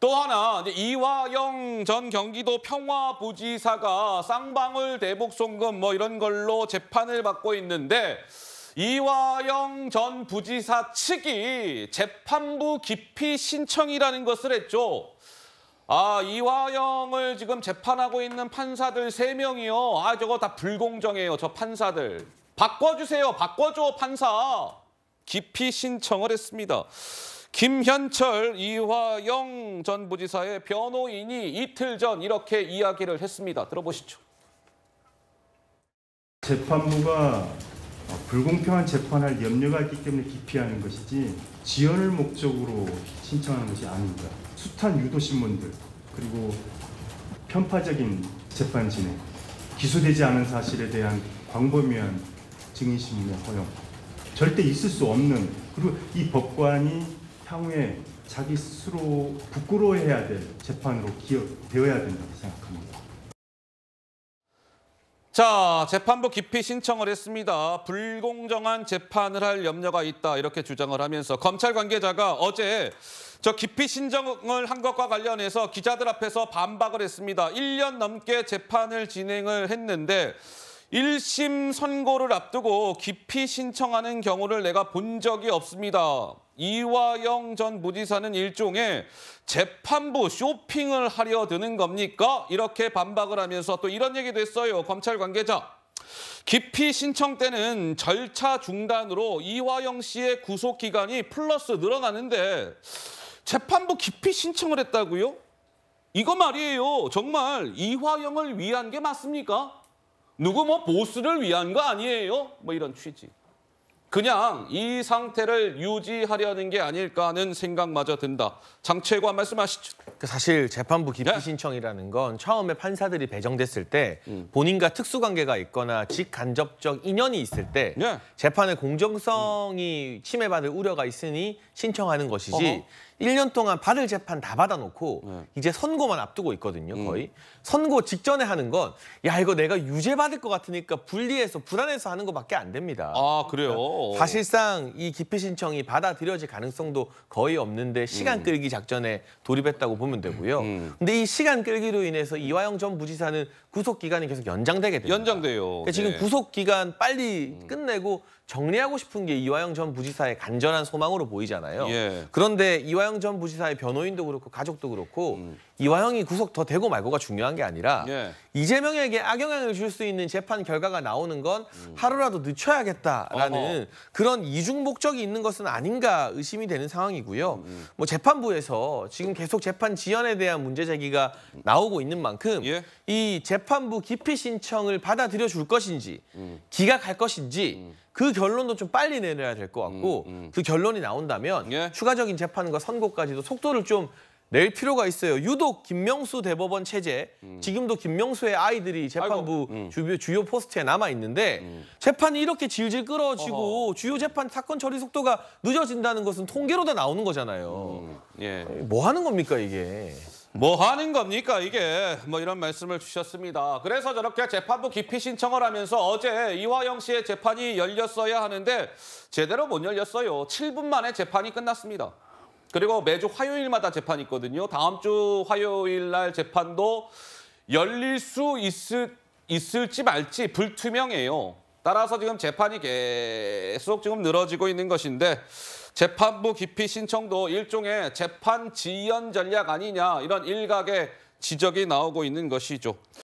또 하나 이화영 전 경기도 평화부지사가 쌍방울 대북송금 뭐 이런 걸로 재판을 받고 있는데 이화영 전 부지사 측이 재판부 기피 신청이라는 것을 했죠. 아, 이화영을 지금 재판하고 있는 판사들 세명이요 아, 저거 다 불공정해요, 저 판사들. 바꿔주세요, 바꿔줘, 판사. 기피 신청을 했습니다. 김현철, 이화영 전 부지사의 변호인이 이틀 전 이렇게 이야기를 했습니다. 들어보시죠. 재판부가 불공평한 재판할 염려가 있기 때문에 기피하는 것이지 지연을 목적으로 신청하는 것이 아닙니다. 숱한 유도신문들 그리고 편파적인 재판 진행, 기소되지 않은 사실에 대한 광범위한 증인신문의 허용, 절대 있을 수 없는 그리고 이 법관이 향후에 자기 스스로 부끄러워해야 될 재판으로 기억되어야 된다고 생각합니다. 자, 재판부 기피 신청을 했습니다. 불공정한 재판을 할 염려가 있다 이렇게 주장을 하면서 검찰 관계자가 어제 저 기피 신청을 한 것과 관련해서 기자들 앞에서 반박을 했습니다. 1년 넘게 재판을 진행을 했는데 1심 선고를 앞두고 기피 신청하는 경우를 내가 본 적이 없습니다. 이화영 전 부지사는 일종의 재판부 쇼핑을 하려 드는 겁니까? 이렇게 반박을 하면서 또 이런 얘기도 했어요. 검찰 관계자. 기피 신청 때는 절차 중단으로 이화영 씨의 구속 기간이 플러스 늘어나는데 재판부 기피 신청을 했다고요? 이거 말이에요. 정말 이화영을 위한 게 맞습니까? 누구 뭐 보스를 위한 거 아니에요? 뭐 이런 취지. 그냥 이 상태를 유지하려는 게 아닐까 하는 생각마저 든다. 장채관 말씀하시죠. 그 사실 재판부 기피 네. 신청이라는 건 처음에 판사들이 배정됐을 때 음. 본인과 특수관계가 있거나 직간접적 인연이 있을 때 네. 재판의 공정성이 침해받을 우려가 있으니 신청하는 것이지 1년 동안 발을 재판 다 받아놓고 네. 이제 선고만 앞두고 있거든요, 음. 거의. 음. 선고 직전에 하는 건 야, 이거 내가 유죄받을 것 같으니까 불리해서 불안해서 하는 것밖에 안 됩니다. 아, 그래요? 그러니까 사실상 이 기피 신청이 받아들여질 가능성도 거의 없는데 시간 음. 끌기 작전에 돌입했다고 보면 되고요. 음. 근데 이 시간 끌기로 인해서 이화영 전 부지사는 구속 기간이 계속 연장되게 됩니다. 연장돼요. 그러니까 지금 네. 구속 기간 빨리 음. 끝내고 정리하고 싶은 게 이화영 전 부지사의 간절한 소망으로 보이잖아요. 예. 그런데 이화영 전 부지사의 변호인도 그렇고 가족도 그렇고 음. 이화영이 구속 더 되고 말고가 중요한 게 아니라 예. 이재명에게 악영향을 줄 수 있는 재판 결과가 나오는 건 하루라도 늦춰야겠다라는 어허. 그런 이중 목적이 있는 것은 아닌가 의심이 되는 상황이고요. 음, 음. 뭐 재판부에서 지금 계속 재판 지연에 대한 문제 제기가 나오고 있는 만큼 예? 이 재판부 기피 신청을 받아들여 줄 것인지 음. 기각할 것인지 음. 그 결론도 좀 빨리 내려야 될 것 같고 음, 음. 그 결론이 나온다면 예? 추가적인 재판과 선고까지도 속도를 좀낼 필요가 있어요. 유독 김명수 대법원 체제, 음. 지금도 김명수의 아이들이 재판부 음. 주요, 포스트에 남아 있는데 음. 재판이 이렇게 질질 끌어지고 어허. 주요 재판 사건 처리 속도가 늦어진다는 것은 통계로 다 나오는 거잖아요. 음. 예. 뭐 하는 겁니까 이게? 뭐 하는 겁니까 이게 뭐 이런 말씀을 주셨습니다. 그래서 저렇게 재판부 기피 신청을 하면서 어제 이화영 씨의 재판이 열렸어야 하는데 제대로 못 열렸어요. 7분 만에 재판이 끝났습니다. 그리고 매주 화요일마다 재판이 있거든요. 다음 주 화요일 날 재판도 열릴 수 있을, 있을지 말지 불투명해요. 따라서 지금 재판이 계속 지금 늘어지고 있는 것인데 재판부 기피 신청도 일종의 재판 지연 전략 아니냐 이런 일각의 지적이 나오고 있는 것이죠.